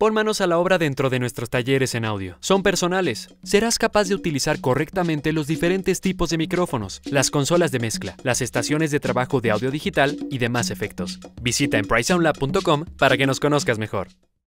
Pon manos a la obra dentro de nuestros talleres en audio. Son personales. Serás capaz de utilizar correctamente los diferentes tipos de micrófonos, las consolas de mezcla, las estaciones de trabajo de audio digital y demás efectos. Visita en para que nos conozcas mejor.